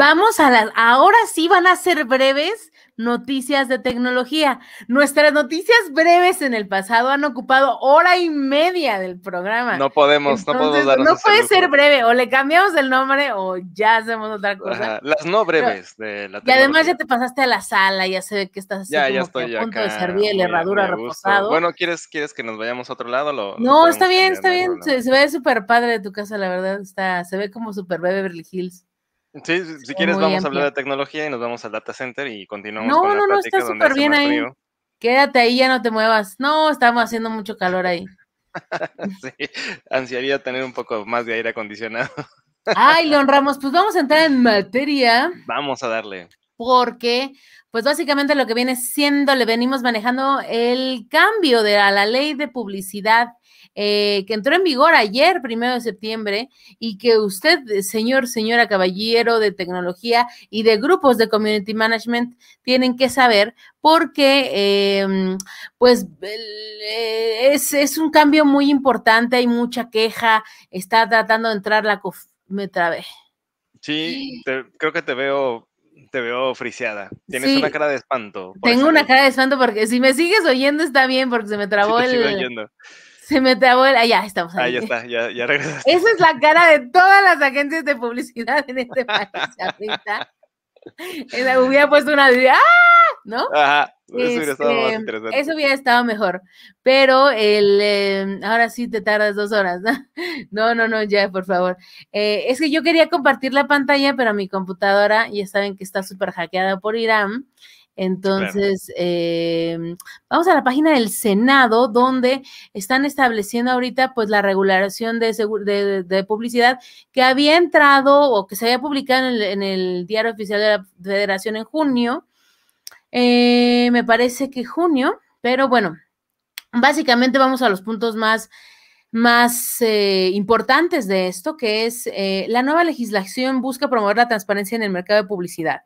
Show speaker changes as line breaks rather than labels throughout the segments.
Vamos a las, ahora sí van a ser breves noticias de tecnología. Nuestras noticias breves en el pasado han ocupado hora y media del programa. No podemos, no podemos dar. No este puede ser breve, o le cambiamos el nombre o ya hacemos otra cosa. las no breves
de la tecnología. Y además ya
te pasaste a la sala, ya se ve que estás así ya, ya a punto de servir herradura reposado. Bueno,
¿quieres, ¿quieres que nos vayamos a otro lado? no, está bien, está
bien. Se, ve súper padre de tu casa, la verdad. Está, se ve como súper Beverly Hills.
Sí, si quieres vamos a hablar de tecnología y nos vamos al data center y continuamos no, no, no, está súper bien ahí.
Quédate ahí, ya no te muevas. No, estamos haciendo mucho calor ahí.
sí, ansiaría tener un poco más de aire acondicionado.
Ay, Leon Ramos, pues vamos a entrar en materia.
Vamos a darle.
Porque, pues básicamente lo que viene siendo, le venimos manejando el cambio de la ley de publicidad eh, que entró en vigor ayer, primero de septiembre, y que usted, señor, señora caballero de tecnología y de grupos de community management, tienen que saber porque, em, pues, eh, es, es, un cambio muy importante, hay mucha queja, está tratando de entrar la... Me trabé.
Sí, creo que te veo te veo friseada. Tienes una cara de espanto.
Tengo una cara de espanto porque si me sigues oyendo está bien porque se me trabó sí, el se mete a el... Ah, ya estamos ah, ahí. Ah, ya
está, ya, ya
Esa es la cara de todas las agencias de publicidad en este país
ahorita.
Esa, hubiera puesto una ¡ah! ¿No?
Ajá, eso hubiera estado este, más interesante. Eso
hubiera estado mejor, pero el, em, ahora sí te tardas dos horas, ¿no? No, no, ya, por favor. Eh, es que yo quería compartir la pantalla, pero mi computadora, ya saben que está súper hackeada por Irán, entonces, em, vamos a la página del Senado, donde están estableciendo ahorita pues la regulación de, publicidad que había entrado o que se había publicado en el, diario oficial de la Federación en junio. Eh, me parece que junio, pero bueno, básicamente vamos a los puntos más más eh, importantes de esto, que es eh, la nueva legislación busca promover la transparencia en el mercado de publicidad.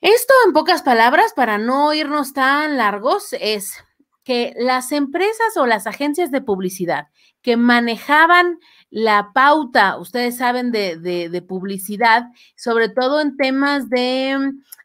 Esto en pocas palabras, para no irnos tan largos, es que las empresas o las agencias de publicidad que manejaban la pauta, ustedes saben de, de, publicidad, sobre todo en temas de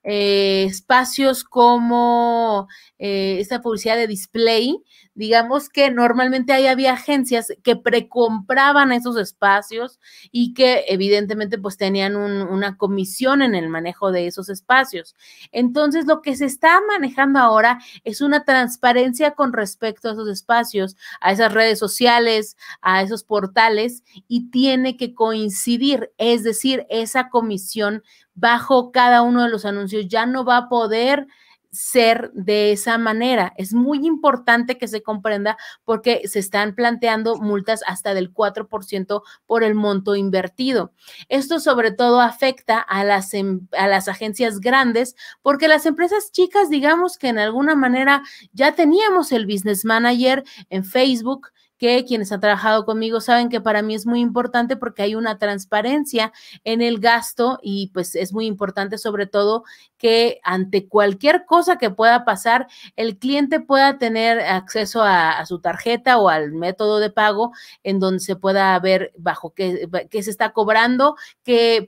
eh, espacios como eh, esta publicidad de display, digamos que normalmente ahí había agencias que precompraban esos espacios y que evidentemente pues tenían una comisión en el manejo de esos espacios. Entonces lo que se está manejando ahora es una transparencia con respecto a esos espacios, a esas redes sociales, a esos portales y tiene que coincidir, es decir, esa comisión bajo cada uno de los anuncios. Ya no va a poder ser de esa manera. Es muy importante que se comprenda porque se están planteando multas hasta del 4% por el monto invertido. Esto sobre todo afecta a las, em, a las agencias grandes porque las empresas chicas, digamos que en alguna manera ya teníamos el business manager en Facebook, que quienes han trabajado conmigo saben que para mí es muy importante porque hay una transparencia en el gasto y pues es muy importante sobre todo que ante cualquier cosa que pueda pasar, el cliente pueda tener acceso a, su tarjeta o al método de pago en donde se pueda ver bajo qué, se está cobrando,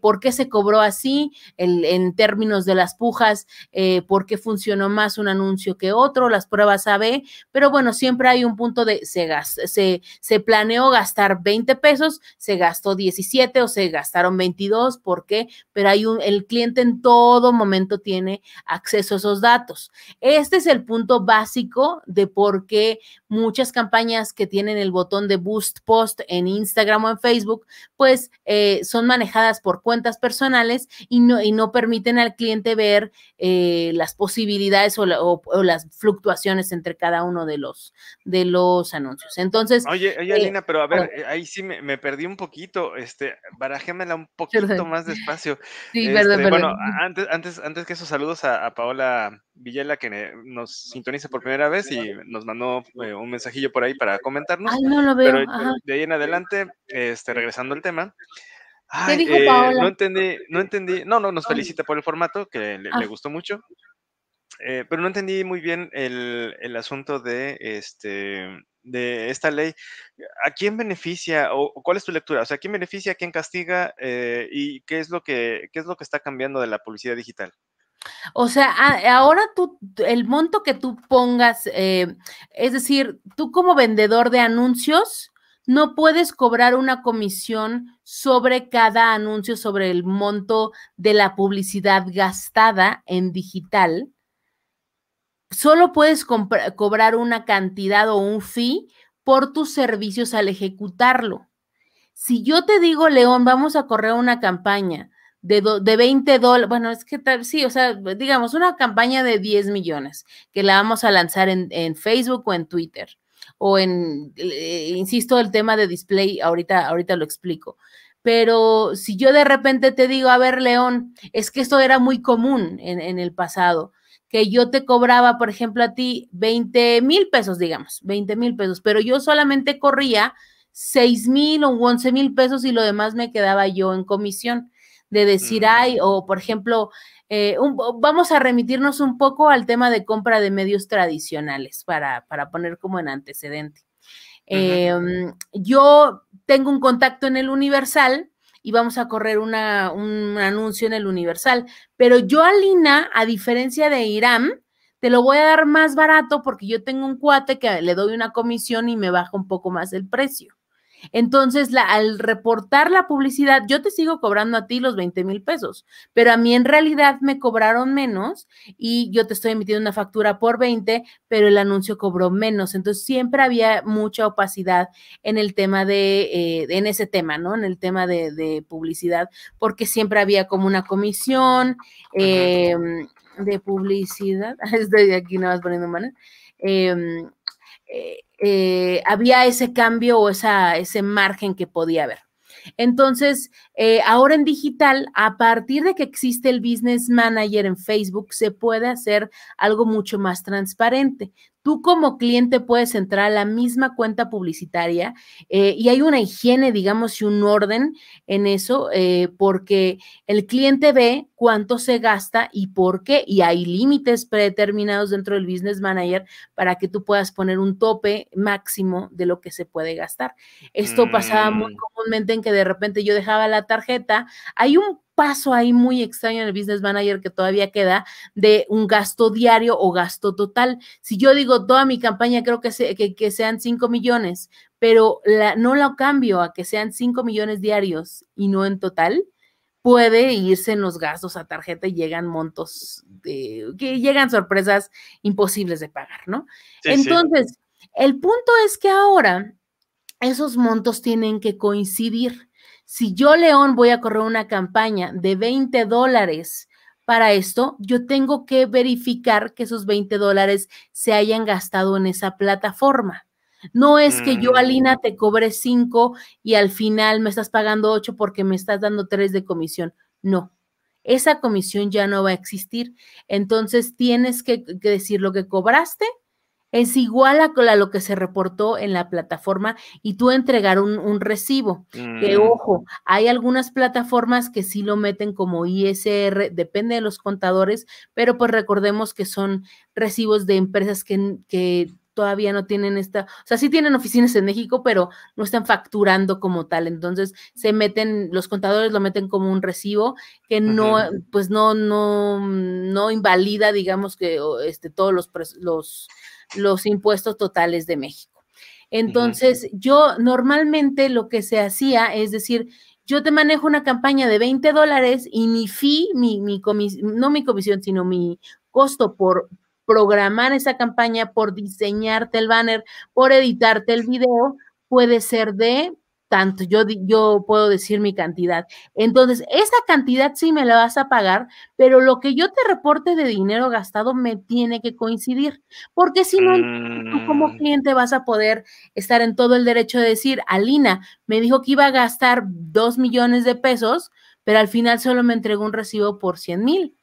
por qué se cobró así, en términos de las pujas, eh, por qué funcionó más un anuncio que otro, las pruebas AB, pero bueno, siempre hay un punto de cegas se, planeó gastar 20 pesos, se gastó 17 o se gastaron 22, ¿por qué? Pero hay un, el cliente en todo momento tiene acceso a esos datos. Este es el punto básico de por qué muchas campañas que tienen el botón de boost post en Instagram o en Facebook, pues eh, son manejadas por cuentas personales y no, y no permiten al cliente ver eh, las posibilidades o, o, las fluctuaciones entre cada uno de los, de los anuncios. Entonces, Oye, oye, eh, Alina, pero a ver,
eh, ahí sí me, perdí un poquito, este, barajémela un poquito más despacio. Sí, verdad, este, Bueno, antes, antes, antes que esos saludos a, Paola Villela, que nos sintoniza por primera vez y nos mandó eh, un mensajillo por ahí para comentarnos. Ay, no lo veo. Pero de ahí en adelante, este, regresando al tema. ¿Qué dijo Paola? No entendí, no entendí. No, no, nos felicita por el formato, que le, ah. gustó mucho. pero no entendí muy bien el, el, asunto de este de esta ley, ¿a quién beneficia o cuál es tu lectura? O sea, ¿a quién beneficia, a quién castiga eh, y qué es, lo que, qué es lo que está cambiando de la publicidad digital?
O sea, ahora tú, el monto que tú pongas, eh, es decir, tú como vendedor de anuncios, no puedes cobrar una comisión sobre cada anuncio, sobre el monto de la publicidad gastada en digital, solo puedes cobrar una cantidad o un fee por tus servicios al ejecutarlo. Si yo te digo, León, vamos a correr una campaña de, de 20 dólares, bueno, es que sí, o sea, digamos, una campaña de 10 millones que la vamos a lanzar en, Facebook o en Twitter, o en, eh, insisto, el tema de display, ahorita, ahorita lo explico. Pero si yo de repente te digo, a ver, León, es que esto era muy común en, en el pasado, que yo te cobraba, por ejemplo, a ti 20 mil pesos, digamos, 20 mil pesos, pero yo solamente corría 6 mil o 11 mil pesos y lo demás me quedaba yo en comisión de decir, mm. ay, o por ejemplo, eh, vamos a remitirnos un poco al tema de compra de medios tradicionales para, poner como en antecedente. Em, yo tengo un contacto en el Universal y vamos a correr un anuncio en el Universal. Pero yo alina a diferencia de Irán, te lo voy a dar más barato porque yo tengo un cuate que le doy una comisión y me baja un poco más el precio. Entonces, la, al reportar la publicidad, yo te sigo cobrando a ti los 20 mil pesos, pero a mí en realidad me cobraron menos y yo te estoy emitiendo una factura por 20, pero el anuncio cobró menos. Entonces, siempre había mucha opacidad en el tema de, eh, en ese tema, ¿no? En el tema de, publicidad, porque siempre había como una comisión em, de publicidad. Estoy aquí nada más poniendo manos. Em, eh, eh, había ese cambio o ese margen que podía haber. Entonces, eh, ahora en digital, a partir de que existe el Business Manager en Facebook, se puede hacer algo mucho más transparente. Tú como cliente puedes entrar a la misma cuenta publicitaria eh, y hay una higiene, digamos, y un orden en eso, eh, porque el cliente ve cuánto se gasta y por qué, y hay límites predeterminados dentro del Business Manager para que tú puedas poner un tope máximo de lo que se puede gastar. Esto pasaba muy mm. comúnmente en que de repente yo dejaba la tarjeta, hay un paso ahí muy extraño en el Business Manager que todavía queda de un gasto diario o gasto total. Si yo digo toda mi campaña creo que, que, sean 5 millones, pero la, no lo cambio a que sean 5 millones diarios y no en total, puede irse en los gastos a tarjeta y llegan montos, de, que llegan sorpresas imposibles de pagar, ¿no? Entonces, el punto es que ahora esos montos tienen que coincidir. Si yo, León, voy a correr una campaña de 20 dólares para esto, yo tengo que verificar que esos 20 dólares se hayan gastado en esa plataforma. No es que yo, Alina, mm. te cobre 5 y al final me estás pagando 8 porque me estás dando 3 de comisión. No, esa comisión ya no va a existir. Entonces tienes que decir lo que cobraste es igual a, lo que se reportó en la plataforma y tú entregar un, recibo. Que mm. ojo, hay algunas plataformas que sí lo meten como ISR, depende de los contadores, pero pues recordemos que son recibos de empresas que, que todavía no tienen esta, o sea, sí tienen oficinas en México, pero no están facturando como tal. Entonces se meten, los contadores lo meten como un recibo que no, pues no, no, no invalida, digamos que este, todos los, los los impuestos totales de México. Entonces, yo normalmente lo que se hacía es decir, yo te manejo una campaña de 20 dólares y mi fee, mi, no mi comisión, sino mi costo por programar esa campaña, por diseñarte el banner, por editarte el video, puede ser de yo, yo puedo decir mi cantidad. Entonces, esa cantidad sí me la vas a pagar, pero lo que yo te reporte de dinero gastado me tiene que coincidir, porque si no, tú como mm. cliente vas a poder estar en todo el derecho de decir, Alina me dijo que iba a gastar dos millones de pesos, pero al final solo me entregó un recibo por cien mil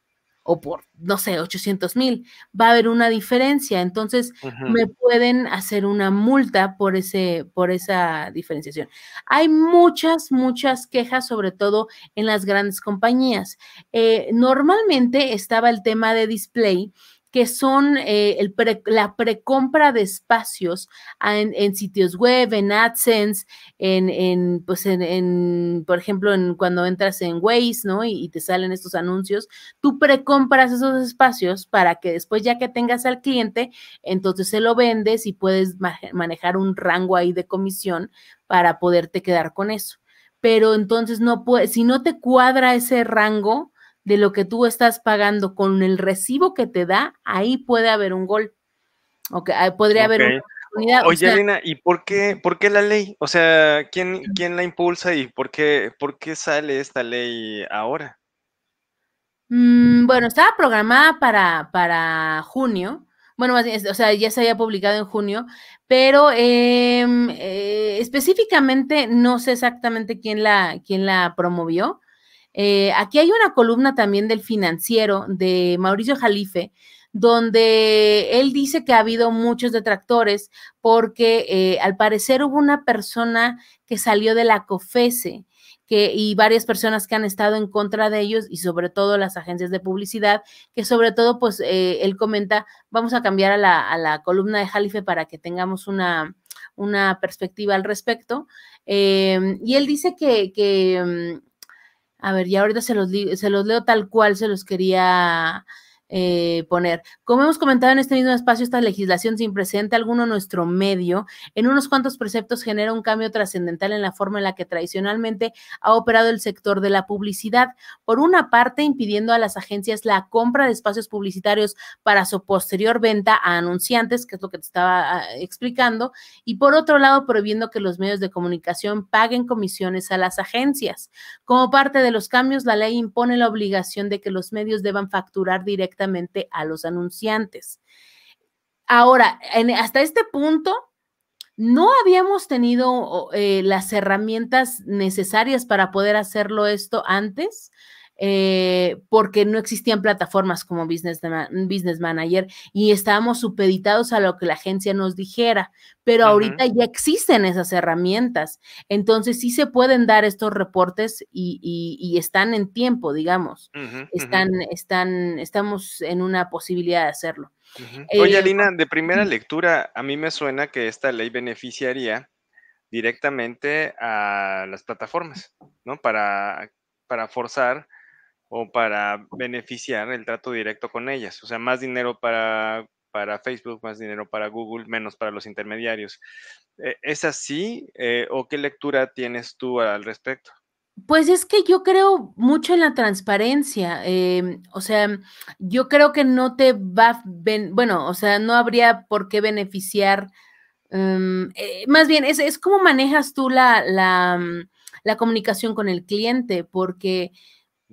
o por, no sé, 800 mil, va a haber una diferencia. Entonces, me pueden hacer una multa por, ese, por esa diferenciación. Hay muchas, muchas quejas, sobre todo en las grandes compañías. Eh, normalmente estaba el tema de display, que son eh, la precompra de espacios en, sitios web, en AdSense, en, pues en, por ejemplo, en cuando entras en Waze, ¿no? Y, te salen estos anuncios, tú precompras esos espacios para que después ya que tengas al cliente, entonces se lo vendes y puedes manejar un rango ahí de comisión para poderte quedar con eso. Pero entonces no puede, si no te cuadra ese rango, de lo que tú estás pagando con el recibo que te da, ahí puede haber un gol. Okay, podría haber
una Oye, Elena, ¿y por qué, por qué la ley? O sea, ¿quién, quién la impulsa y por qué, por qué sale esta ley ahora?
Mm, bueno, estaba programada para, para junio. Bueno, o sea, ya se había publicado en junio, pero em, eh, específicamente no sé exactamente quién la, quién la promovió. Eh, aquí hay una columna también del financiero de Mauricio Jalife, donde él dice que ha habido muchos detractores porque eh, al parecer hubo una persona que salió de la COFESE. y varias personas que han estado en contra de ellos y sobre todo las agencias de publicidad, que sobre todo pues eh, él comenta, vamos a cambiar a la, columna de Jalife para que tengamos una, perspectiva al respecto. Em, y él dice que, que mm, a ver, ya ahorita se los, se los leo tal cual se los quería eh, poner. Como hemos comentado en este mismo espacio, esta legislación sin precedente alguno nuestro medio, en unos cuantos preceptos genera un cambio trascendental en la forma en la que tradicionalmente ha operado el sector de la publicidad. Por una parte, impidiendo a las agencias la compra de espacios publicitarios para su posterior venta a anunciantes, que es lo que te estaba ah, explicando, y por otro lado, prohibiendo que los medios de comunicación paguen comisiones a las agencias. Como parte de los cambios, la ley impone la obligación de que los medios deban facturar directamente a los anunciantes. Ahora, hasta este punto, no habíamos tenido eh, las herramientas necesarias para poder hacerlo esto antes. Eh, porque no existían plataformas como business, business Manager y estábamos supeditados a lo que la agencia nos dijera, pero ahorita ya existen esas herramientas, entonces sí se pueden dar estos reportes y, están en tiempo, digamos, están, están, estamos en una posibilidad de hacerlo.
Oye, eh, Alina, de primera lectura, a mí me suena que esta ley beneficiaría directamente a las plataformas, ¿no? Para, para forzar o para beneficiar el trato directo con ellas. O sea, más dinero para, Facebook, más dinero para Google, menos para los intermediarios. Eh, ¿Es así eh, o qué lectura tienes tú al respecto?
Pues es que yo creo mucho en la transparencia, em, o sea, yo creo que no te va, bueno, o sea, no habría por qué beneficiar, em, eh, más bien es, cómo manejas tú mm, la comunicación con el cliente, porque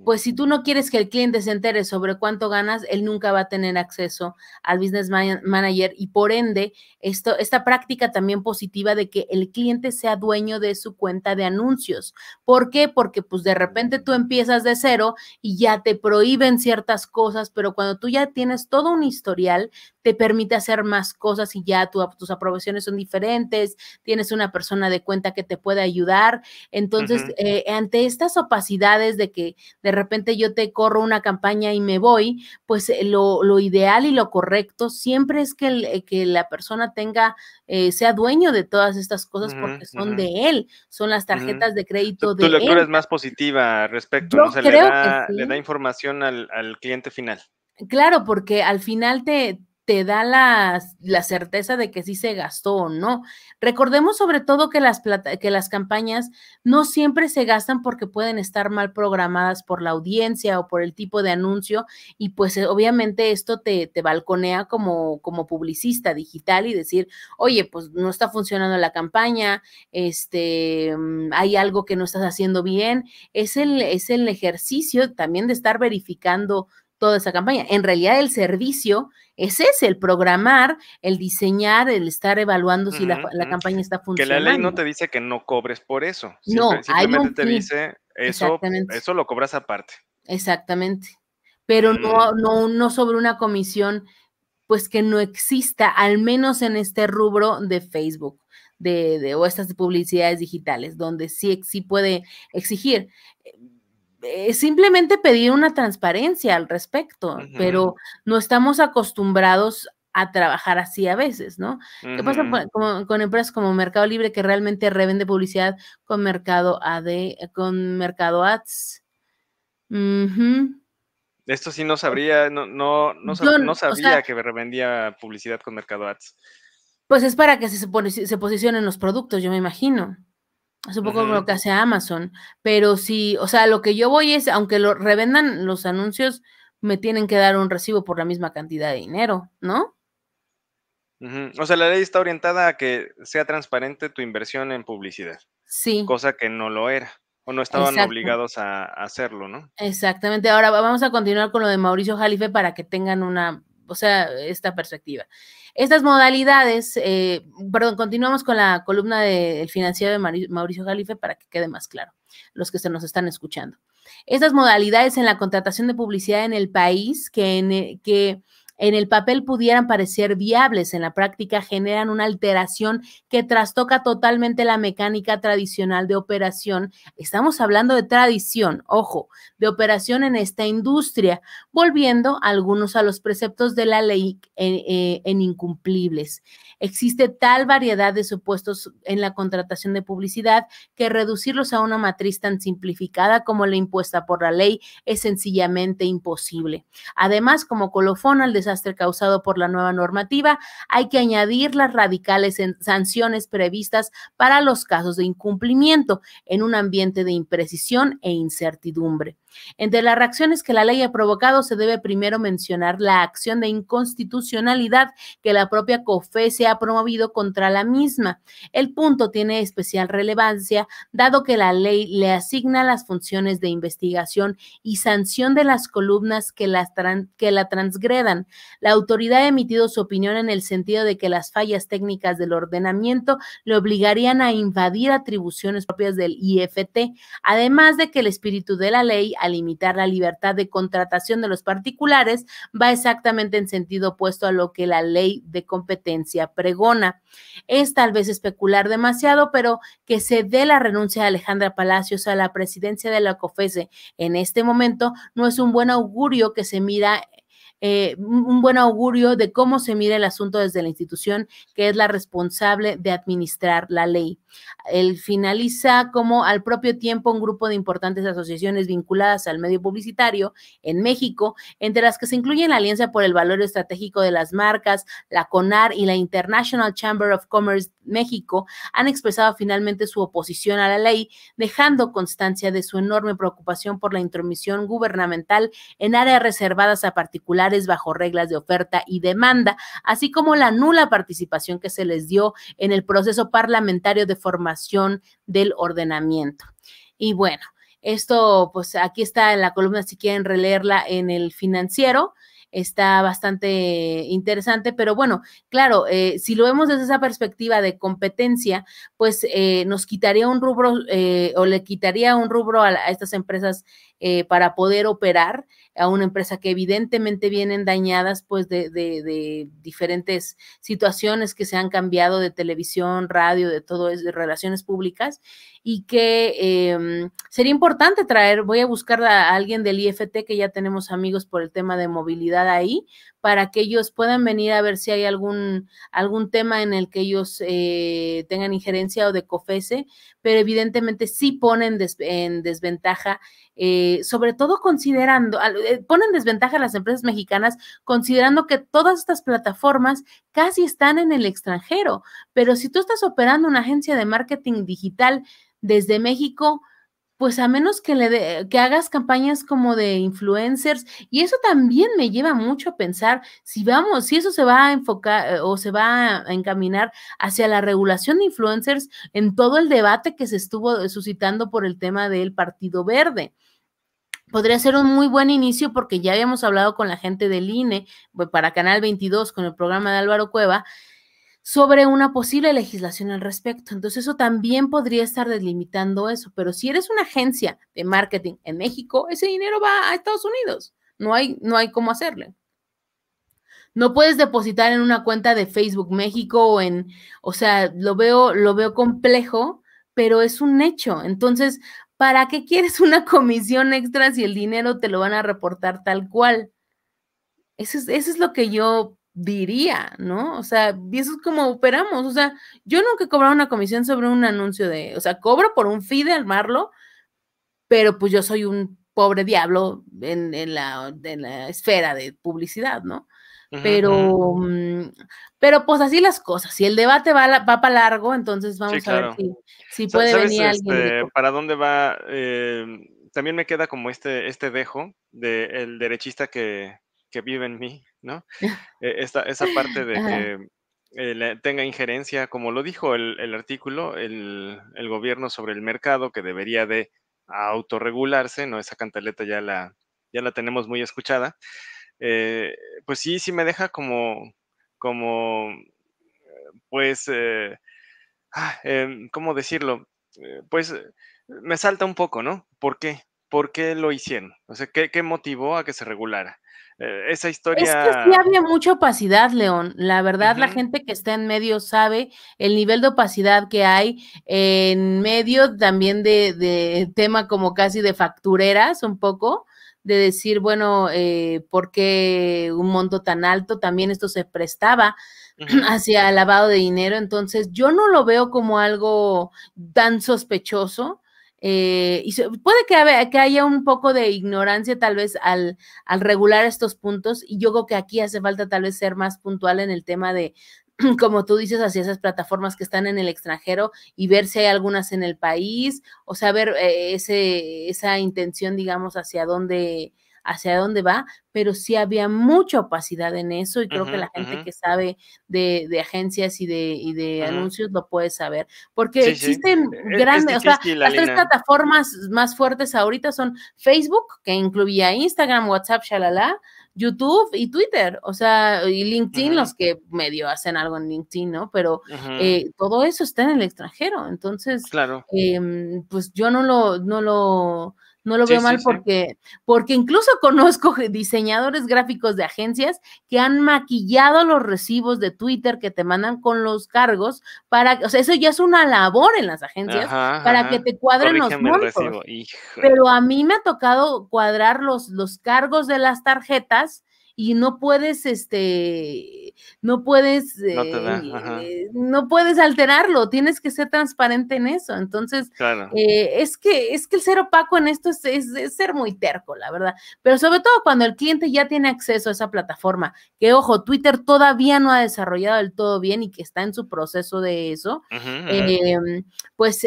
pues si tú no quieres que el cliente se entere sobre cuánto ganas, él nunca va a tener acceso al business manager y por ende, esto, esta práctica también positiva de que el cliente sea dueño de su cuenta de anuncios. ¿Por qué? Porque pues de repente tú empiezas de cero y ya te prohíben ciertas cosas, pero cuando tú ya tienes todo un historial, te permite hacer más cosas y ya tus aprobaciones son diferentes, tienes una persona de cuenta que te puede ayudar. Entonces, eh, ante estas opacidades de que de repente yo te corro una campaña y me voy, pues eh, lo, ideal y lo correcto siempre es que, eh, que la persona tenga, eh, sea dueño de todas estas cosas porque son de él, son las tarjetas de crédito de él. Tu lectura es más
positiva respecto, a ¿no? le, da, le da información al, al cliente final.
Claro, porque al final te, te da la, certeza de que sí se gastó o no. Recordemos sobre todo que las, que las campañas no siempre se gastan porque pueden estar mal programadas por la audiencia o por el tipo de anuncio y pues eh, obviamente esto te, te balconea como, como publicista digital y decir, oye, pues no está funcionando la campaña, este, mm, hay algo que no estás haciendo bien. Es el, es el ejercicio también de estar verificando toda esa campaña. En realidad el servicio es ese, el programar, el diseñar, el estar evaluando si la, campaña está funcionando. Que la ley no
te dice que no cobres por eso. No, simplemente te dice eso, eso lo cobras aparte.
Exactamente. Pero no, mm. no, no sobre una comisión, pues que no exista, al menos en este rubro de Facebook. De, de o estas publicidades digitales, donde sí, sí puede exigir eh, simplemente pedir una transparencia al respecto, pero no estamos acostumbrados a trabajar así a veces, ¿no? ¿Qué pasa con, empresas como Mercado Libre que realmente revende publicidad con Mercado AD, eh, con Mercado Ads?
Esto sí no sabría, no, no, no, sabía que revendía publicidad con Mercado Ads.
Pues es para que se, se posicionen los productos, yo me imagino. Es un poco lo que hace Amazon, pero sí, si, o sea, lo que yo voy es, aunque lo revendan los anuncios, me tienen que dar un recibo por la misma cantidad de dinero, ¿no?
O sea, la ley está orientada a que sea transparente tu inversión en publicidad. Sí. Cosa que no lo era, o no estaban obligados a, hacerlo, ¿no?
Exactamente. Ahora vamos a continuar con lo de Mauricio Jalife para que tengan una, o sea, esta perspectiva. Estas modalidades, eh, perdón, continuamos con la columna del de, financiero de Mauricio Jalife para que quede más claro los que se nos están escuchando. Estas modalidades en la contratación de publicidad en el país que, e, que en el papel pudieran parecer viables, en la práctica generan una alteración que trastoca totalmente la mecánica tradicional de operación. Estamos hablando de tradición, ojo, de operación en esta industria, volviendo algunos a los preceptos de la ley eh, eh, en, incumplibles. Existe tal variedad de supuestos en la contratación de publicidad que reducirlos a una matriz tan simplificada como la impuesta por la ley es sencillamente imposible. Además, como colofón al desarrollo causado por la nueva normativa, hay que añadir las radicales sanciones previstas para los casos de incumplimiento en un ambiente de imprecisión e incertidumbre. Entre las reacciones que la ley ha provocado se debe primero mencionar la acción de inconstitucionalidad que la propia COFE se ha promovido contra la misma. El punto tiene especial relevancia dado que la ley le asigna las funciones de investigación y sanción de las columnas que, que la transgredan. La autoridad ha emitido su opinión en el sentido de que las fallas técnicas del ordenamiento le obligarían a invadir atribuciones propias del IFT, además de que el espíritu de la ley a limitar la libertad de contratación de los particulares va exactamente en sentido opuesto a lo que la ley de competencia pregona. Es tal vez especular demasiado, pero que se dé la renuncia de Alejandra Palacios a la presidencia de la COFESE en este momento no es un buen augurio que se mira eh, un buen augurio de cómo se mira el asunto desde la institución que es la responsable de administrar la ley. Él finaliza como al propio tiempo un grupo de importantes asociaciones vinculadas al medio publicitario en México, entre las que se incluyen la Alianza por el Valor Estratégico de las Marcas, la CONAR y la International Chamber of Commerce México, han expresado finalmente su oposición a la ley, dejando constancia de su enorme preocupación por la intromisión gubernamental en áreas reservadas a particulares bajo reglas de oferta y demanda, así como la nula participación que se les dio en el proceso parlamentario de formación del ordenamiento. Y bueno, esto, pues aquí está en la columna, si quieren releerla en el financiero, está bastante interesante, pero bueno, claro, eh, si lo vemos desde esa perspectiva de competencia, pues eh, nos quitaría un rubro eh, o le quitaría un rubro a, a estas empresas eh, para poder operar a una empresa que evidentemente vienen dañadas pues de, diferentes situaciones que se han cambiado de televisión, radio, de todo es de relaciones públicas y que em, sería importante traer, voy a buscar a alguien del IFT que ya tenemos amigos por el tema de movilidad ahí para que ellos puedan venir a ver si hay algún, algún tema en el que ellos eh, tengan injerencia o de COFESE, pero evidentemente sí ponen en desventaja, eh, sobre todo considerando, eh, ponen desventaja a las empresas mexicanas considerando que todas estas plataformas casi están en el extranjero, pero si tú estás operando una agencia de marketing digital desde México, pues a menos que le que hagas campañas como de influencers y eso también me lleva mucho a pensar si vamos, si eso se va a enfocar eh, o se va a encaminar hacia la regulación de influencers en todo el debate que se estuvo suscitando por el tema del Partido Verde podría ser un muy buen inicio porque ya habíamos hablado con la gente del INE pues, para Canal 22 con el programa de Álvaro Cueva sobre una posible legislación al respecto. Entonces eso también podría estar delimitando eso, pero si eres una agencia de marketing en México, ese dinero va a Estados Unidos. No hay, no hay cómo hacerle. No puedes depositar en una cuenta de Facebook México o en, o sea, lo veo, lo veo complejo, pero es un hecho. Entonces, ¿para qué quieres una comisión extra si el dinero te lo van a reportar tal cual? es, eso es lo que yo diría, ¿no? O sea, y eso es como operamos. O sea, yo nunca he cobrado una comisión sobre un anuncio de, o sea, cobro por un feed de armarlo, pero pues yo soy un pobre diablo en, la, esfera de publicidad, ¿no?
Pero,
mm, pero pues así las cosas. Si el debate va, va para largo, entonces vamos a ver si, puede venir alguien. Este,
¿Para dónde va? Eh, también me queda como este, este dejo del derechista que, que vive en mí. ¿no? E, esa, esa parte de que eh, tenga injerencia, como lo dijo el, artículo, el, gobierno sobre el mercado que debería de autorregularse, ¿no? Esa cantaleta ya la, ya la tenemos muy escuchada. Eh, pues sí, sí me deja como, como, eh, pues, ah, em, ¿cómo decirlo? pues me salta un poco, ¿no? ¿Por qué? ¿Por qué lo hicieron? O sea, ¿qué, qué motivó a que se regulara? Eh, esa historia. Es que sí
había mucha opacidad, León. La verdad, la gente que está en medio sabe el nivel de opacidad que hay en medio también de, tema como casi de factureras, un poco de decir, bueno, eh, ¿por qué un monto tan alto? También esto se prestaba hacia el lavado de dinero, entonces yo no lo veo como algo tan sospechoso eh, y puede que, haya, un poco de ignorancia tal vez al, regular estos puntos y yo creo que aquí hace falta tal vez ser más puntual en el tema de, como tú dices, hacia esas plataformas que están en el extranjero y ver si hay algunas en el país, o saber ver eh, ese, esa intención, digamos, hacia dónde hacia dónde va, pero sí había mucha opacidad en eso y creo que la gente que sabe de, agencias y de, anuncios lo puede saber, porque existen e, grandes, o sea, las tres plataformas más fuertes ahorita son Facebook, que incluía Instagram, WhatsApp, shalala, YouTube y Twitter, o sea, y LinkedIn, los que medio hacen algo en LinkedIn, ¿no? Pero eh, todo eso está en el extranjero, entonces, claro. Em, pues yo no lo, no lo, no lo veo mal porque, porque incluso conozco diseñadores gráficos de agencias que han maquillado los recibos de Twitter que te mandan con los cargos para, o sea, eso ya es una labor en las agencias para que te cuadren los montos. Pero a mí me ha tocado cuadrar los, los cargos de las tarjetas y no puedes, este, no puedes, eh, eh, puedes alterarlo, tienes que ser transparente en eso. Entonces, eh, es, que, es que el ser opaco en esto es, ser muy terco, la verdad. Pero sobre todo cuando el cliente ya tiene acceso a esa plataforma, que ojo, Twitter todavía no ha desarrollado del todo bien y que está en su proceso de eso, em, pues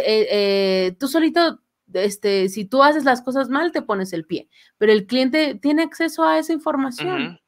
tú solito este, si tú haces las cosas mal, te pones el pie, pero el cliente tiene acceso a esa información.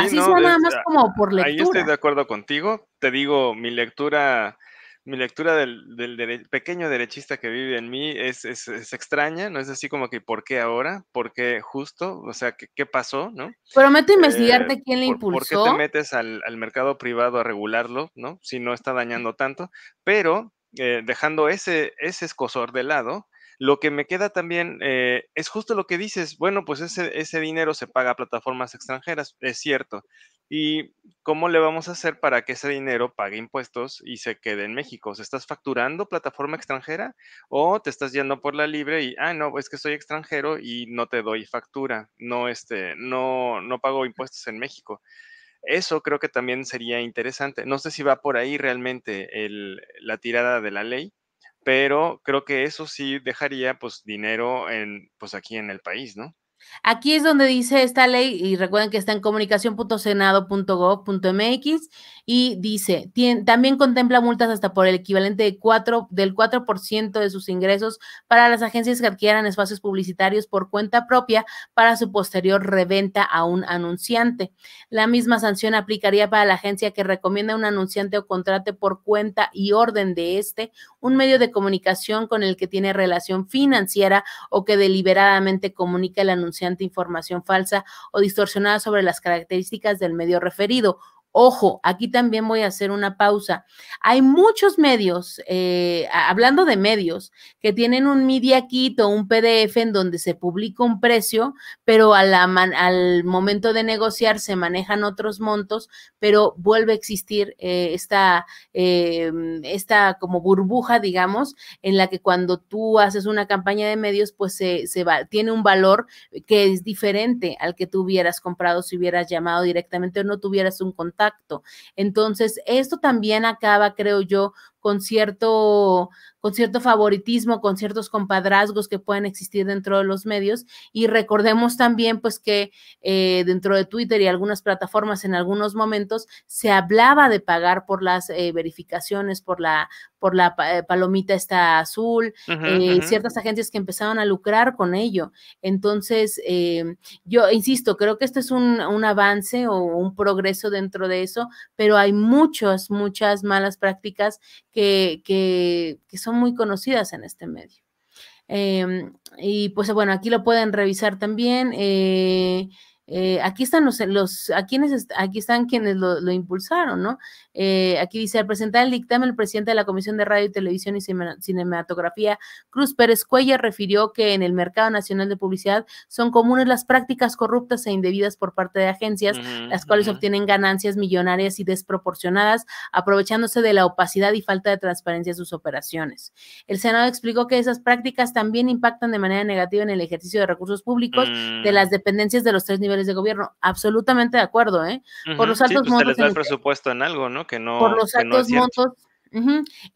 Así no, nada más eh, como por lectura. Ahí estoy de acuerdo contigo. Te digo, mi lectura, mi lectura del, pequeño derechista que vive en mí es, extraña, ¿no? Es así como que ¿por qué ahora? ¿Por qué justo? O sea, ¿qué, pasó? ¿No?
Prometo eh, investigarte quién le impulsó. ¿Por qué te
metes al, mercado privado a regularlo, ¿no? Si no está dañando tanto. Pero eh, dejando ese, ese escosor de lado, lo que me queda también eh, es justo lo que dices, bueno, pues ese, dinero se paga a plataformas extranjeras, es cierto. ¿Y cómo le vamos a hacer para que ese dinero pague impuestos y se quede en México? ¿Se estás facturando plataforma extranjera o te estás yendo por la libre y, ah, no, es que soy extranjero y no te doy factura, no, este, no, no pago impuestos en México? Eso creo que también sería interesante. No sé si va por ahí realmente la tirada de la ley, pero creo que eso sí dejaría pues dinero en, pues aquí en el país, ¿no?
Aquí es donde dice esta ley, y recuerden que está en comunicación.senado.gov.mx, y dice, también contempla multas hasta por el equivalente de cuatro del 4% de sus ingresos para las agencias que adquieran espacios publicitarios por cuenta propia para su posterior reventa a un anunciante. La misma sanción aplicaría para la agencia que recomienda a un anunciante o contrate por cuenta y orden de este un medio de comunicación con el que tiene relación financiera o que deliberadamente comunica el anunciante información falsa o distorsionada sobre las características del medio referido Ojo, aquí también voy a hacer una pausa. Hay muchos medios, eh, hablando de medios, que tienen un media kit o un PDF en donde se publica un precio, pero al momento de negociar se manejan otros montos, pero vuelve a existir eh, esta, eh, esta como burbuja, digamos, en la que cuando tú haces una campaña de medios, pues se, tiene un valor que es diferente al que tú hubieras comprado si hubieras llamado directamente o no tuvieras un contacto Exacto. Entonces, esto también acaba, creo yo, con cierto, con cierto favoritismo, con ciertos compadrazgos que pueden existir dentro de los medios. Y recordemos también, pues, que eh, dentro de Twitter y algunas plataformas en algunos momentos se hablaba de pagar por las eh, verificaciones, por la, por la eh, palomita esta azul, ciertas agencias que empezaron a lucrar con ello. Entonces, yo insisto, creo que este es un, un avance o un progreso dentro de eso, pero hay muchas, muchas malas prácticas que, son muy conocidas en este medio. Em, y pues bueno, aquí lo pueden revisar también. Eh, eh, aquí están los, los a quienes aquí están quienes lo, impulsaron, ¿no? Eh, aquí dice, al presentar el dictamen, el presidente de la Comisión de Radio y Televisión y Cinematografía, Cruz Pérez Cuella, refirió que en el mercado nacional de publicidad son comunes las prácticas corruptas e indebidas por parte de agencias, las cuales obtienen ganancias millonarias y desproporcionadas, aprovechándose de la opacidad y falta de transparencia de sus operaciones. El Senado explicó que esas prácticas también impactan de manera negativa en el ejercicio de recursos públicos de mm. las dependencias de los tres niveles de gobierno. Absolutamente de acuerdo, ¿eh? Por los altos pues, montos. Se el
presupuesto en algo, ¿no? Que no. Por los altos montos.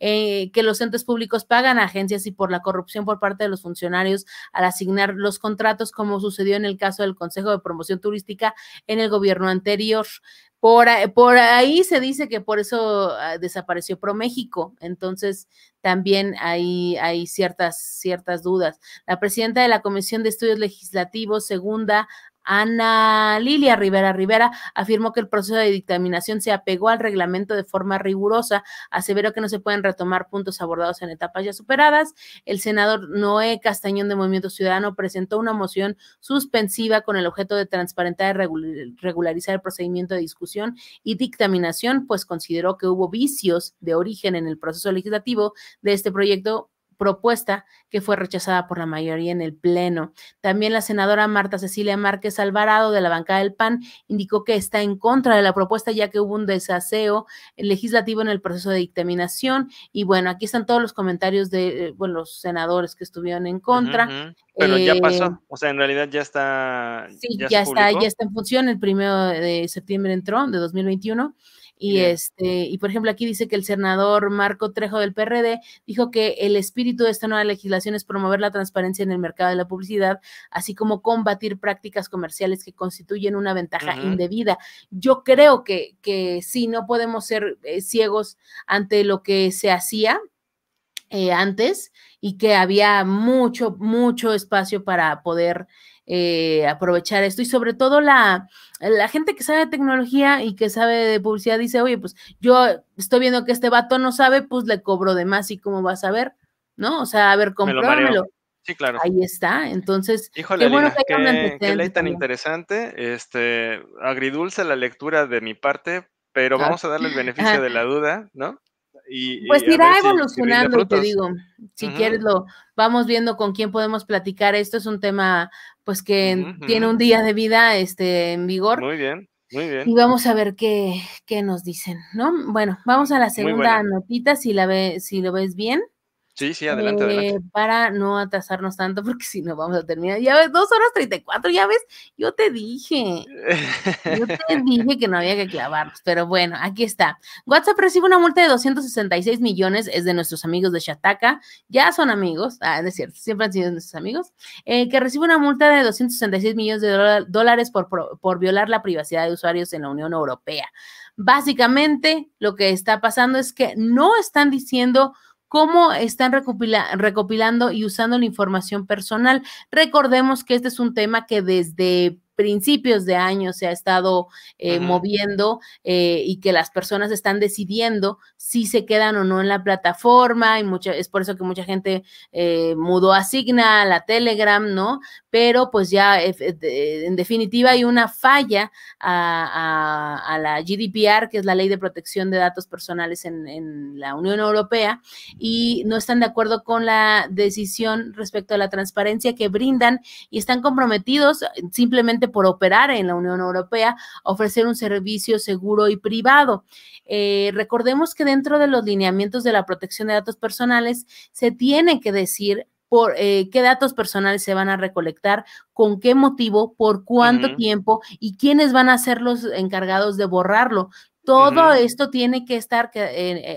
Eh, que los entes públicos pagan a agencias y por la corrupción por parte de los funcionarios al asignar los contratos, como sucedió en el caso del Consejo de Promoción Turística en el gobierno anterior. Por, por, ahí se dice que por eso ah, desapareció ProMéxico, entonces también hay, hay ciertas, ciertas dudas. La presidenta de la Comisión de Estudios Legislativos Segunda, Ana Lilia Rivera Rivera afirmó que el proceso de dictaminación se apegó al reglamento de forma rigurosa, aseveró que no se pueden retomar puntos abordados en etapas ya superadas. El senador Noé Castañón de Movimiento Ciudadano presentó una moción suspensiva con el objeto de transparentar y regularizar el procedimiento de discusión y dictaminación, pues consideró que hubo vicios de origen en el proceso legislativo de este proyecto propuesta que fue rechazada por la mayoría en el Pleno. También la senadora Marta Cecilia Márquez Alvarado de la bancada del PAN indicó que está en contra de la propuesta ya que hubo un desaseo legislativo en el proceso de dictaminación. Y bueno, aquí están todos los comentarios de eh, los senadores que estuvieron en contra. Pero ya eh, pasó,
o sea, en realidad ya está. Sí, ya, está, ya está
en función. El primero de septiembre entró, de 2021. Y este, y por ejemplo, aquí dice que el senador Marco Trejo del PRD dijo que el espíritu de esta nueva legislación es promover la transparencia en el mercado de la publicidad, así como combatir prácticas comerciales que constituyen una ventaja indebida. Yo creo que, que sí, no podemos ser eh, ciegos ante lo que se hacía, eh, antes y que había mucho, mucho espacio para poder eh, aprovechar esto y sobre todo la, la gente que sabe de tecnología y que sabe de publicidad dice, oye, pues yo estoy viendo que este vato no sabe, pues le cobro de más y cómo vas a ver, ¿no? O sea, a ver, compruébamelo. Sí, claro. Ahí está. Entonces, qué bueno que, hay ley tan
interesante. Este, agridulce la lectura de mi parte, pero vamos a darle el beneficio de la duda, ¿no? pues irá evolucionando, te digo.
Si quieres, lo vamos viendo con quién podemos platicar. Esto es un tema, pues, que tiene un día de vida este, en vigor.
Muy bien. Muy bien. Y vamos a
ver qué, qué nos dicen, ¿no? Bueno, vamos a la segunda notita, si la ve, si lo ves bien.
Sí, sí, adelante, eh,
Para no atrasarnos tanto, porque si no vamos a terminar. Ya ves, dos horas treinta y cuatro, ya ves, yo te dije. Yo te dije que no había que clavarnos, pero bueno, aquí está. WhatsApp recibe una multa de 266 millones, es de nuestros amigos de Shataka, ya son amigos, ah, es cierto, siempre han sido nuestros amigos, eh, que recibe una multa de 266 millones de dólares por, por violar la privacidad de usuarios en la Unión Europea. Básicamente, lo que está pasando es que no están diciendo cómo están recopilando y usando la información personal. Recordemos que este es un tema que desde principios de año se ha estado eh, moviendo eh, y que las personas están decidiendo si se quedan o no en la plataforma y mucha, es por eso que mucha gente eh, mudó a Signal, a Telegram, ¿no? Pero pues ya eh, en definitiva hay una falla a, la GDPR, que es la ley de protección de datos personales en, en la Unión Europea, y no están de acuerdo con la decisión respecto a la transparencia que brindan y están comprometidos simplemente por operar en la Unión Europea, ofrecer un servicio seguro y privado. Eh, recordemos que dentro de los lineamientos de la protección de datos personales se tiene que decir por eh, qué datos personales se van a recolectar, con qué motivo, por cuánto tiempo y quiénes van a ser los encargados de borrarlo. Todo esto tiene que estar eh,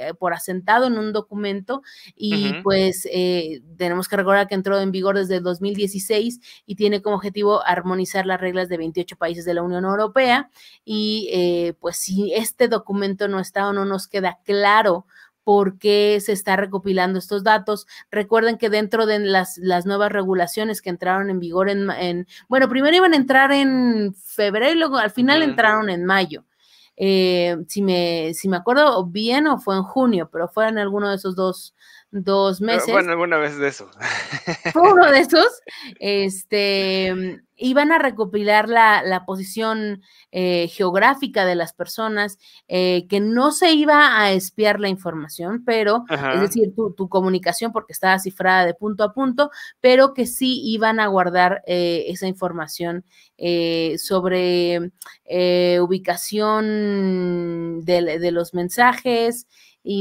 eh, por asentado en un documento y pues eh, tenemos que recordar que entró en vigor desde 2016 y tiene como objetivo armonizar las reglas de 28 países de la Unión Europea y pues si este documento no está o no nos queda claro por qué se está recopilando estos datos. Recuerden que dentro de las, nuevas regulaciones que entraron en vigor en, bueno, primero iban a entrar en febrero y luego al final entraron en mayo. Eh, si, me, si me acuerdo bien o fue en junio, pero fue en alguno de esos dos, dos ah, meses. Bueno,
alguna vez de esos.
Fue uno de esos. Este, iban a recopilar la, posición eh, geográfica de las personas, eh, que no se iba a espiar la información, pero, es decir, tu, comunicación, porque estaba cifrada de punto a punto, pero que sí iban a guardar eh, esa información sobre ubicación de, de los mensajes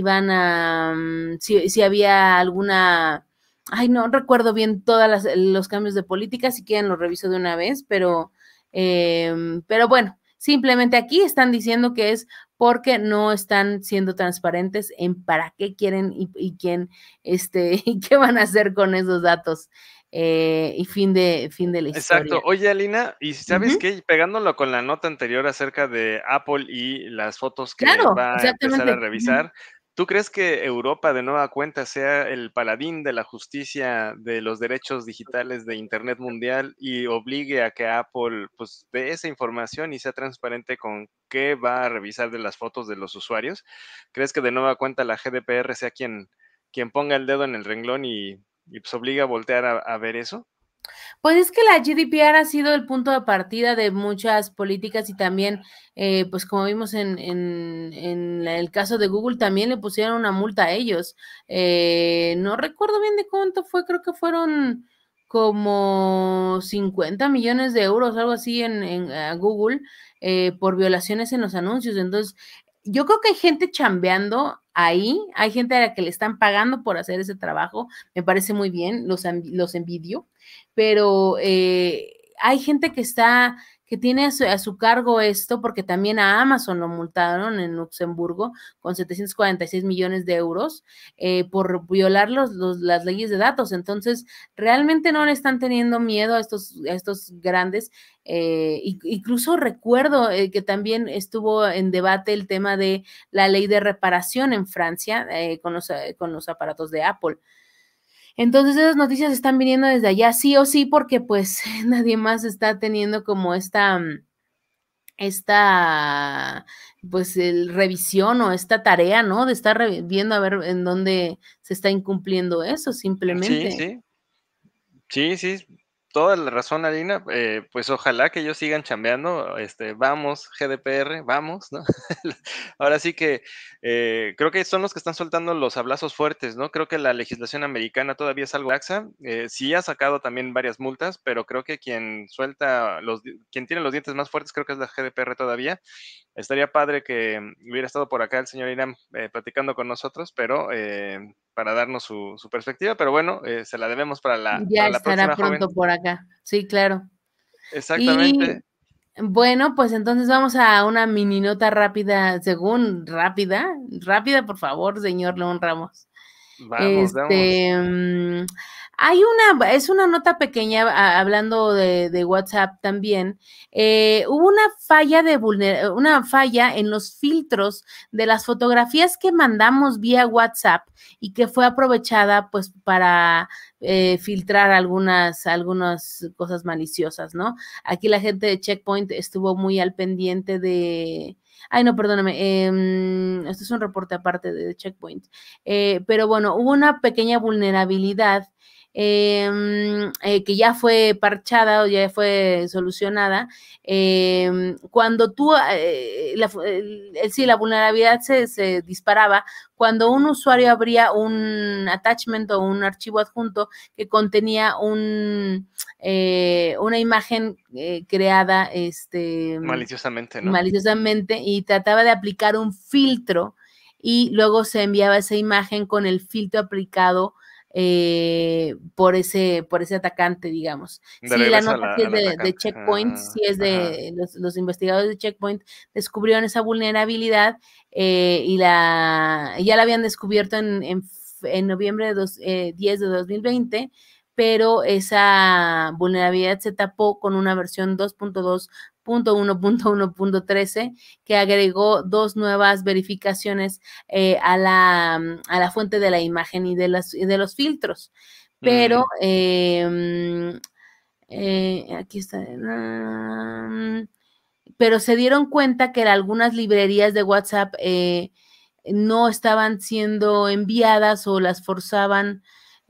van a, mm, si, había alguna, ay, no recuerdo bien todos los cambios de política, si quieren lo reviso de una vez, pero, em, pero bueno, simplemente aquí están diciendo que es porque no están siendo transparentes en para qué quieren y, y quién, este, y qué van a hacer con esos datos. Eh, y fin de, fin la historia. Exacto. Oye,
Alina, ¿y sabes que qué? Pegándolo con la nota anterior acerca de Apple y las fotos que va a empezar a revisar, ¿Tú crees que Europa de nueva cuenta sea el paladín de la justicia de los derechos digitales de Internet mundial y obligue a que Apple pues, esa información y sea transparente con qué va a revisar de las fotos de los usuarios? ¿Crees que de nueva cuenta la GDPR sea quien, quien ponga el dedo en el renglón y y pues obliga a voltear a, ver eso.
Pues es que la GDPR ha sido el punto de partida de muchas políticas y también, eh, pues como vimos en, en, el caso de Google, también le pusieron una multa a ellos. Eh, no recuerdo bien de cuánto fue, creo que fueron como 50 millones de euros, algo así en, Google, eh, por violaciones en los anuncios. Entonces, yo creo que hay gente chambeando ahí, hay gente a la que le están pagando por hacer ese trabajo, me parece muy bien, los, los envidio, pero eh, hay gente que está que tiene a su, cargo esto, porque también a Amazon lo multaron en Luxemburgo con 746 millones de euros eh, por violar los, las leyes de datos. Entonces, realmente no le están teniendo miedo a estos, a estos grandes. Eh, incluso recuerdo eh, que también estuvo en debate el tema de la ley de reparación en Francia eh, con con los aparatos de Apple. Entonces esas noticias están viniendo desde allá, sí o sí, porque pues nadie más está teniendo como esta, mm, esta, pues el revisión o esta tarea, ¿no? De estar viendo a ver en dónde se está incumpliendo eso, simplemente. Sí, sí.
Sí, sí, toda la razón, Alina. Eh, pues ojalá que ellos sigan chambeando. Este, vamos, GDPR, vamos, ¿no? Ahora sí que eh, creo que son los que están soltando los abrazos fuertes, ¿no? Creo que la legislación americana todavía es algo laxa. Eh, sí ha sacado también varias multas, pero creo que quien suelta, los, quien tiene los dientes más fuertes creo que es la GDPR todavía. Estaría padre que hubiera estado por acá el señor Irán platicando con nosotros, pero para darnos su, su perspectiva, pero bueno, eh, se la debemos para la, ya próxima. Ya estará pronto
por acá, sí, claro.
Exactamente.
bueno, pues entonces vamos a una mini nota rápida, según rápida, rápida, por favor, señor León Ramos. Vamos, este, mm, hay una, es una nota pequeña ah, hablando de, WhatsApp también. Eh, hubo una falla de una falla en los filtros de las fotografías que mandamos vía WhatsApp y que fue aprovechada pues para eh, filtrar algunas, algunas cosas maliciosas, ¿no? Aquí la gente de Checkpoint estuvo muy al pendiente de, Ay, no, perdóname. Em, esto es un reporte aparte de Checkpoint. Eh, pero bueno, hubo una pequeña vulnerabilidad Em, eh, que ya fue parchada o ya fue solucionada, em, cuando tú, eh, la, sí, la vulnerabilidad se, disparaba cuando un usuario abría un attachment o un archivo adjunto que contenía un, eh, una imagen creada este,
maliciosamente,
maliciosamente y trataba de aplicar un filtro y luego se enviaba esa imagen con el filtro aplicado eh, por, ese, por ese atacante, digamos. sí, la nota es de, Checkpoint, si es de los, investigadores de Checkpoint descubrieron esa vulnerabilidad eh, y la ya la habían descubierto en, noviembre de dos, 10 eh, de 2020 pero esa vulnerabilidad se tapó con una versión 2.2 1.1.13, que agregó dos nuevas verificaciones eh, a, la, fuente de la imagen y de, las, de los filtros. Pero mm. em, eh, aquí está. Pero se dieron cuenta que algunas librerías de WhatsApp eh, no estaban siendo enviadas o las forzaban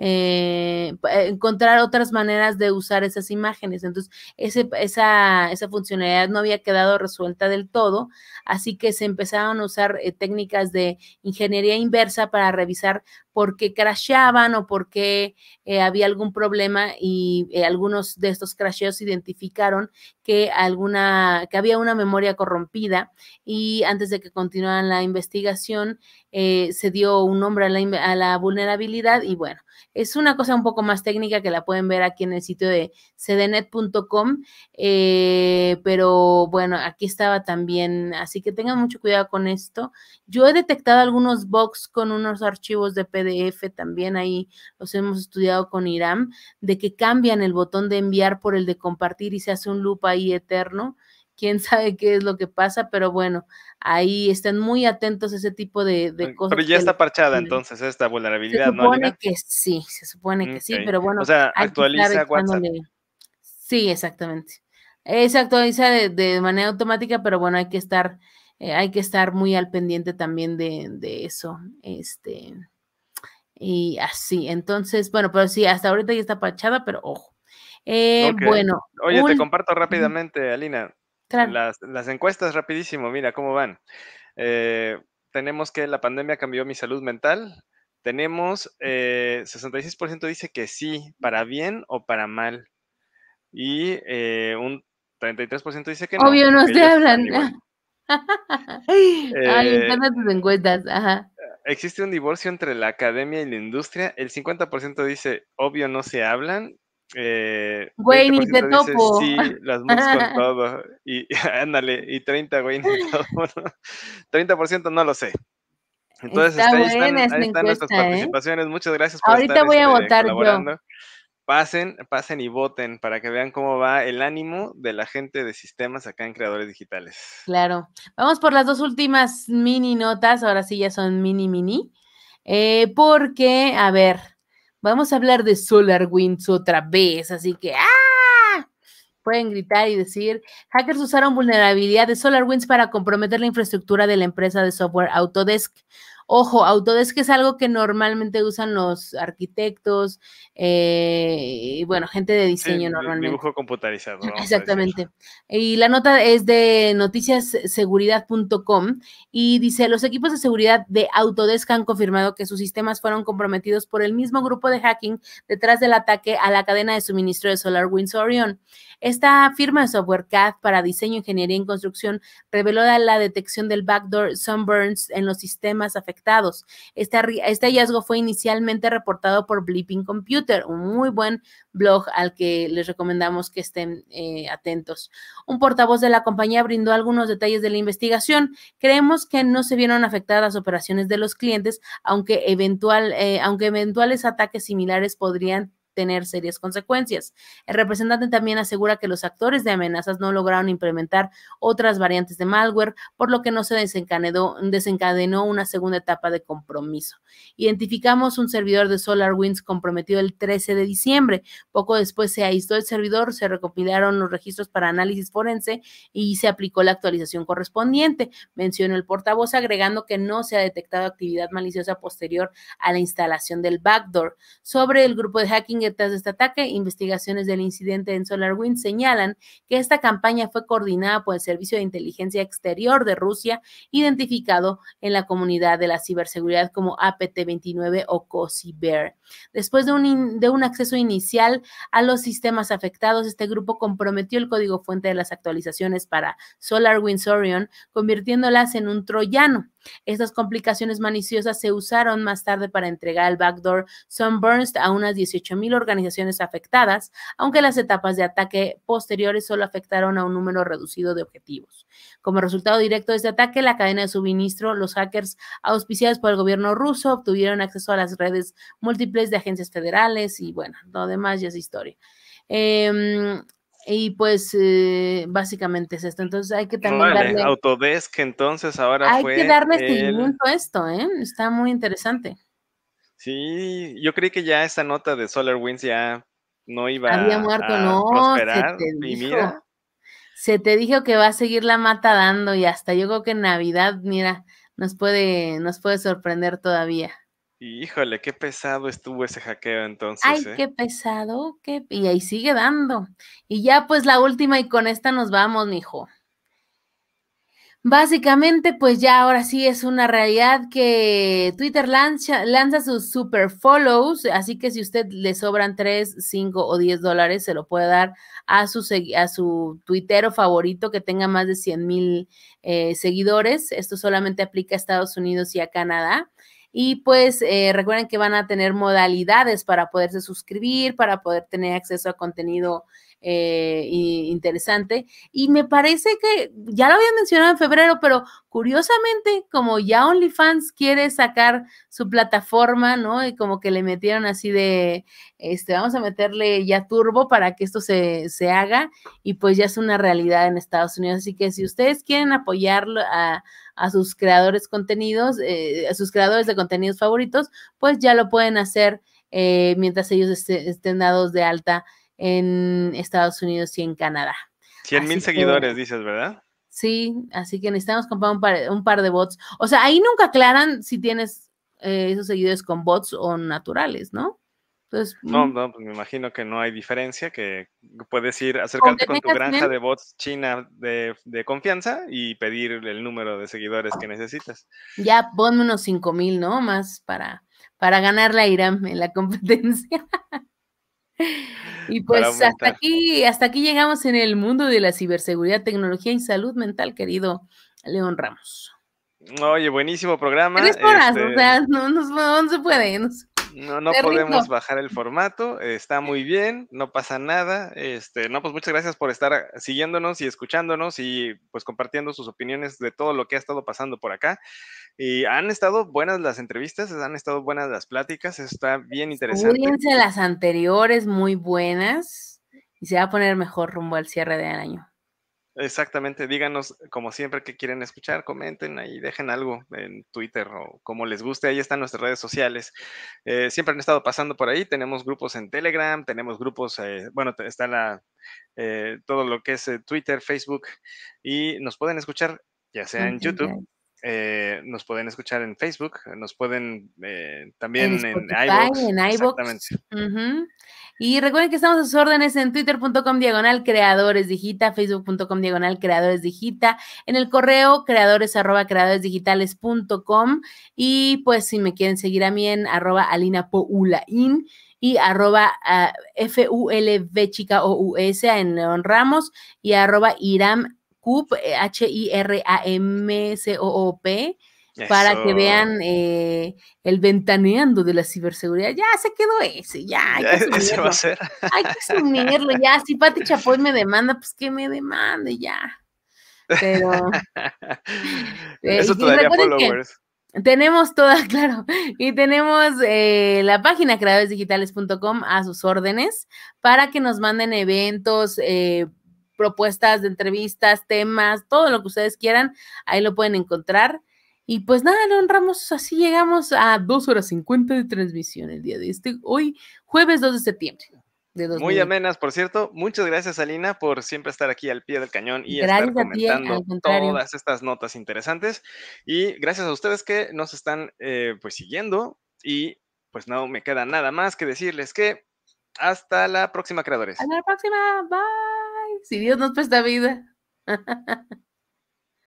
eh, eh, encontrar otras maneras de usar esas imágenes. Entonces, esa, esa, funcionalidad no había quedado resuelta del todo, así que se empezaron a usar eh, técnicas de ingeniería inversa para revisar porque crasheaban o porque eh, había algún problema y eh, algunos de estos crasheos identificaron que, alguna, que había una memoria corrompida y antes de que continuaran la investigación eh, se dio un nombre a la, a la, vulnerabilidad y bueno, es una cosa un poco más técnica que la pueden ver aquí en el sitio de cdenet.com. pero bueno, aquí estaba también, así que tengan mucho cuidado con esto. Yo he detectado algunos bugs con unos archivos de PDF también ahí los hemos estudiado con IRAM, de que cambian el botón de enviar por el de compartir y se hace un loop ahí eterno. Quién sabe qué es lo que pasa, pero bueno, ahí están muy atentos a ese tipo de, cosas. Pero ya está
parchada entonces esta vulnerabilidad, ¿no? Se supone
que sí, se supone que sí, pero bueno. O actualiza WhatsApp. Sí, exactamente. se actualiza de, manera automática, pero bueno, hay que estar eh, hay que estar muy al pendiente también de, de, eso. Este, y así, entonces, bueno, pero sí, hasta ahorita ya está pachada, pero ojo. Eh, bueno. Oye, te
comparto rápidamente, Alina. Las, encuestas rapidísimo, mira cómo van. Eh, tenemos que la pandemia cambió mi salud mental. Tenemos 66% eh, dice que sí, para bien o para mal. Y un 33% dice que no. Obvio, no se hablan.
Ay, eh, encuestas, ajá.
Existe un divorcio entre la academia y la industria. El 50% dice, obvio, no se hablan. Eh, güey, ni te topo. Sí, las mus con todo. Y ándale, y 30, güey, ni todo. 30% no lo sé. Entonces, ahí, están, nuestras ¿eh? participaciones. Muchas gracias por Ahorita voy a este, votar yo. Pasen, pasen y voten para que vean cómo va el ánimo de la gente de sistemas acá en creadores digitales.
Claro. Vamos por las dos últimas mini notas, ahora sí ya son mini mini, eh, porque, a ver, vamos a hablar de SolarWinds otra vez, así que ¡ah! Pueden gritar y decir, hackers usaron vulnerabilidad de SolarWinds para comprometer la infraestructura de la empresa de software Autodesk. Ojo, Autodesk es algo que normalmente usan los arquitectos eh, y, bueno, gente de diseño normalmente. normalmente. Dibujo
computarizado. Pues,
Exactamente. Y la nota es de noticiasseguridad.com y dice, los equipos de seguridad de Autodesk han confirmado que sus sistemas fueron comprometidos por el mismo grupo de hacking detrás del ataque a la cadena de suministro de SolarWinds Orion. Esta firma de software CAD para diseño, ingeniería y construcción reveló la detección del backdoor Sunburns en los sistemas afectados este, este, hallazgo fue inicialmente reportado por Bleeping Computer, un muy buen blog al que les recomendamos que estén eh, atentos. Un portavoz de la compañía brindó algunos detalles de la investigación. Creemos que no se vieron afectadas las operaciones de los clientes, aunque, eventual, eh, aunque eventuales ataques similares podrían tener serias consecuencias. El representante también asegura que los actores de amenazas no lograron implementar otras variantes de malware, por lo que no se desencadenó, desencadenó una segunda etapa de compromiso. Identificamos un servidor de SolarWinds comprometido el 13 de diciembre. Poco después se aisló el servidor, se recopilaron los registros para análisis forense y se aplicó la actualización correspondiente, mencionó el portavoz, agregando que no se ha detectado actividad maliciosa posterior a la instalación del backdoor. Sobre el grupo de hacking tras de este ataque, investigaciones del incidente en SolarWinds señalan que esta campaña fue coordinada por el Servicio de Inteligencia Exterior de Rusia, identificado en la comunidad de la ciberseguridad como APT-29 o COSIBER. Después de un, de un acceso inicial a los sistemas afectados, este grupo comprometió el código fuente de las actualizaciones para SolarWinds Orion, convirtiéndolas en un troyano. Estas complicaciones maliciosas se usaron más tarde para entregar el backdoor Sunburst a unas 18.000 organizaciones afectadas, aunque las etapas de ataque posteriores solo afectaron a un número reducido de objetivos. Como resultado directo de este ataque, la cadena de suministro, los hackers auspiciados por el gobierno ruso obtuvieron acceso a las redes múltiples de agencias federales y bueno, lo demás ya es historia. Em, y pues eh, básicamente es esto. Entonces hay que también darle.
Autodesk, entonces ahora. Hay que darle el...
a esto, ¿eh? Está muy interesante.
Sí, yo creí que ya esa nota de Solar Winds ya no iba Había muerto, no, Se te, dijo, mira.
se te dijo que va a seguir la mata dando y hasta yo creo que en Navidad, mira, nos puede, nos puede sorprender todavía.
Híjole, qué pesado estuvo ese hackeo entonces. Ay, ¿eh? qué
pesado, y ahí sigue dando. Y ya pues la última y con esta nos vamos, mijo. Básicamente, pues ya ahora sí es una realidad que Twitter lanza, sus super follows, así que si usted le sobran 3, 5 o 10 dólares, se lo puede dar a su, a su tuitero favorito que tenga más de 100 mil eh, seguidores. Esto solamente aplica a Estados Unidos y a Canadá. Y pues eh, recuerden que van a tener modalidades para poderse suscribir, para poder tener acceso a contenido eh, interesante. Y me parece que ya lo había mencionado en febrero, pero curiosamente, como ya OnlyFans quiere sacar su plataforma, ¿no? Y como que le metieron así de, este, vamos a meterle ya turbo para que esto se, haga y pues ya es una realidad en Estados Unidos. Así que si ustedes quieren apoyarlo a, sus creadores contenidos, eh, a sus creadores de contenidos favoritos, pues ya lo pueden hacer eh, mientras ellos este, estén dados de alta en Estados Unidos y en Canadá.
100 mil seguidores, dices, ¿verdad?
Sí, así que necesitamos comprar un par, de bots. O sea, ahí nunca aclaran si tienes eh, esos seguidores con bots o naturales, ¿no? Entonces, no, mm.
no, pues me imagino que no hay diferencia, que puedes ir, acercarte con tu granja de bots china de, confianza y pedir el número de seguidores que necesitas.
Ya, ponme unos 5 mil, ¿no? Más para, para la la en la competencia.
Y pues hasta
aquí, hasta aquí llegamos en el mundo de la ciberseguridad, tecnología y salud mental, querido León
Ramos. Oye, buenísimo programa. Tres horas, o este sea,
no, se puede,
no, no podemos bajar el formato, está muy bien, no pasa nada. Este, no, pues muchas gracias por estar ah, siguiéndonos y escuchándonos y pues compartiendo sus opiniones de todo lo que ha estado pasando por acá. Y han estado buenas las entrevistas, han estado buenas las pláticas, está bien interesante.
las anteriores muy buenas y se va a poner mejor rumbo al cierre de año.
Exactamente, díganos como siempre que quieren escuchar, comenten ahí, dejen algo en Twitter o como les guste, ahí están nuestras redes sociales. Eh, siempre han estado pasando por ahí, tenemos grupos en Telegram, tenemos grupos, eh, bueno, está la, eh, todo lo que es Twitter, Facebook y nos pueden escuchar ya sea en YouTube. nos pueden escuchar en Facebook, nos pueden también en, iBooks.
Y recuerden que estamos a sus órdenes en twitter.com diagonal creadores digita, facebook.com diagonal creadores digita, en el correo creadores arroba com y pues si me quieren seguir a mí en arroba Poulain y arroba ah, F-U-L-V chica O-U-S en Neon Ramos y arroba Iram eh, h i r a m o o p para que vean eh, el ventaneando de la ciberseguridad. Ya se quedó ese, ya. Hay que ese va
a Hay que subirlo,
ya. Si Pati Chapoy me demanda, pues que me demande, ya.
Pero. Eh, Eso followers.
Tenemos todas, claro, y tenemos eh, la página creadoresdigitales.com a sus órdenes para que nos manden eventos, propuestas de entrevistas, temas, todo lo que ustedes quieran, ahí lo pueden encontrar. Y pues nada, lo Ramos, así llegamos a 2 horas 50 de transmisión el día de este, hoy jueves 2 de septiembre. Muy
amenas, por cierto. Muchas gracias, Alina, por siempre estar aquí al pie del cañón y estar comentando todas estas notas interesantes. Y gracias a ustedes que nos están eh, pues siguiendo. Y pues no me queda nada más que decirles que hasta la próxima, creadores.
Hasta la próxima. Bye. Si Dios nos presta vida.